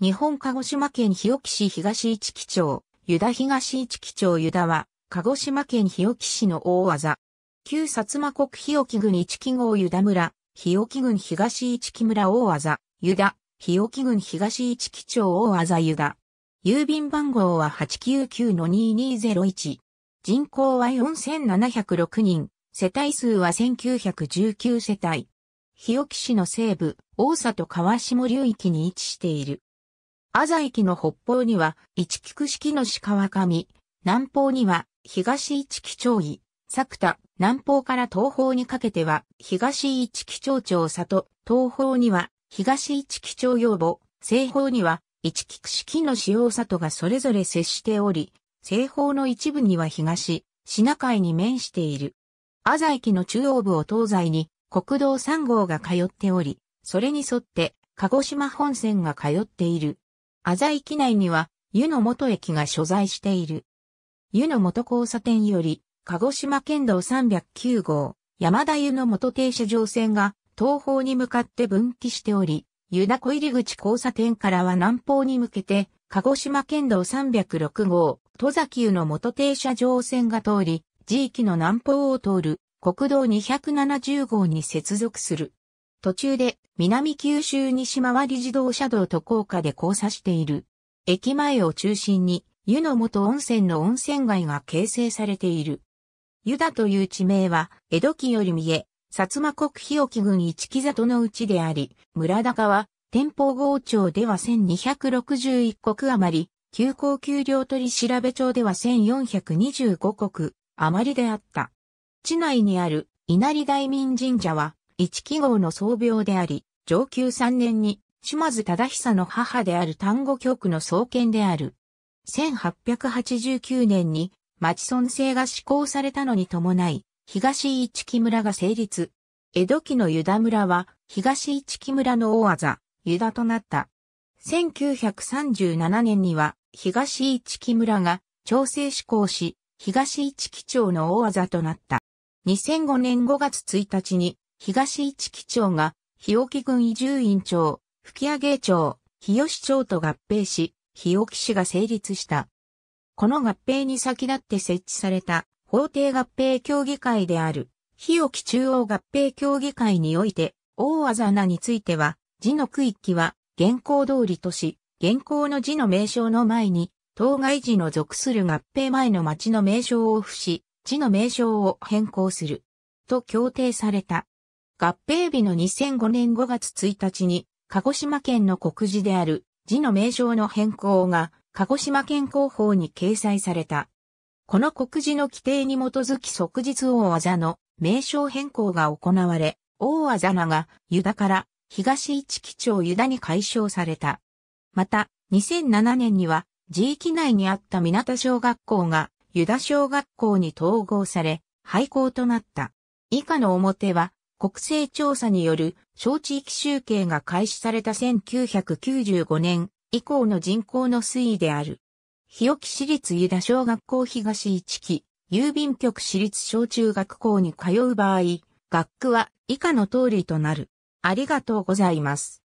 日本鹿児島県日置市東市木町、湯田東市木町湯田は、鹿児島県日置市の大技。旧薩摩国日置郡一木号湯田村、日置郡東一木村大技、湯田、日置郡東一木町大技湯田。郵便番号は899-2201。人口は4706人、世帯数は1919世帯。日置市の西部、大里川下流域に位置している。アザ駅の北方には、市菊式の鹿川上、南方には、東市木町井、作田、南方から東方にかけては、東市木町町里、東方には、東市木町養母、西方には、市菊式の塩里がそれぞれ接しており、西方の一部には東、品海に面している。アザ駅の中央部を東西に、国道3号が通っており、それに沿って、鹿児島本線が通っている。浅井機内には、湯の元駅が所在している。湯の元交差点より、鹿児島県道309号、山田湯の元停車場線が、東方に向かって分岐しており、湯田小入口交差点からは南方に向けて、鹿児島県道306号、戸崎湯の元停車場線が通り、地域の南方を通る国道270号に接続する。途中で南九州西回り自動車道と高架で交差している。駅前を中心に湯の元温泉の温泉街が形成されている。湯田という地名は江戸期より見え、薩摩国日置郡一木里のうちであり、村高は天保郷町では1261国余り、休校級料取調べ町では1425国余りであった。地内にある稲荷大民神社は一記号の創病であり、上級3年に、島津忠久の母である単語局の創建である。1889年に、町村制が施行されたのに伴い、東一木村が成立。江戸期の湯田村は、東一木村の大技、湯田となった。1937年には、東一木村が、調整施行し、東一木町の大技となった。2005年5月1日に、東市木町が、日置郡移住院町、吹上町、日吉町と合併し、日置市が成立した。この合併に先立って設置された法定合併協議会である日置中央合併協議会において、大技名については、字の区域は現行通りとし、現行の字の名称の前に、当該時の属する合併前の町の名称を付し、字の名称を変更する。と協定された。合併日の2005年5月1日に、鹿児島県の国字である字の名称の変更が、鹿児島県広報に掲載された。この国字の規定に基づき即日大技の名称変更が行われ、大技名が湯田から東一基町湯田に解消された。また、2007年には、地域内にあった港小学校が湯田小学校に統合され、廃校となった。以下の表は、国勢調査による小地域集計が開始された1995年以降の人口の推移である。日置市立湯田小学校東一期、郵便局市立小中学校に通う場合、学区は以下の通りとなる。ありがとうございます。